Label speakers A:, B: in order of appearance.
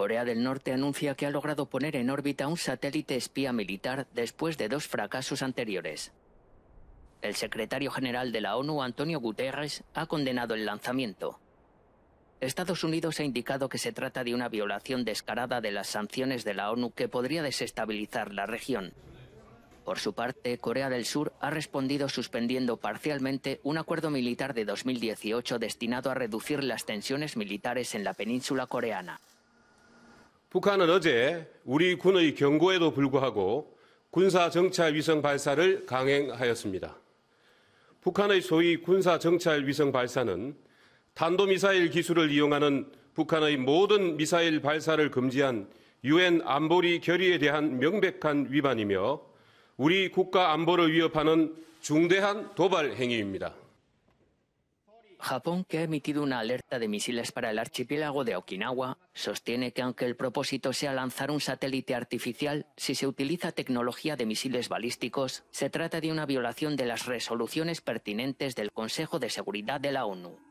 A: Corea del Norte anuncia que ha logrado poner en órbita un satélite espía militar después de dos fracasos anteriores. El secretario general de la ONU, Antonio Guterres, ha condenado el lanzamiento. Estados Unidos ha indicado que se trata de una violación descarada de las sanciones de la ONU que podría desestabilizar la región. Por su parte, Corea del Sur ha respondido suspendiendo parcialmente un acuerdo militar de 2018 destinado a reducir las tensiones militares en la península coreana.
B: 북한은 어제 우리 군의 경고에도 불구하고 군사 정찰 위성 발사를 강행하였습니다. 북한의 소위 군사 정찰 위성 발사는 탄도미사일 기술을 이용하는 북한의 모든 미사일 발사를 금지한 유엔 안보리 결의에 대한 명백한 위반이며 우리 국가 안보를 위협하는 중대한 도발 행위입니다.
A: Japón, que ha emitido una alerta de misiles para el archipiélago de Okinawa, sostiene que aunque el propósito sea lanzar un satélite artificial, si se utiliza tecnología de misiles balísticos, se trata de una violación de las resoluciones pertinentes del Consejo de Seguridad de la ONU.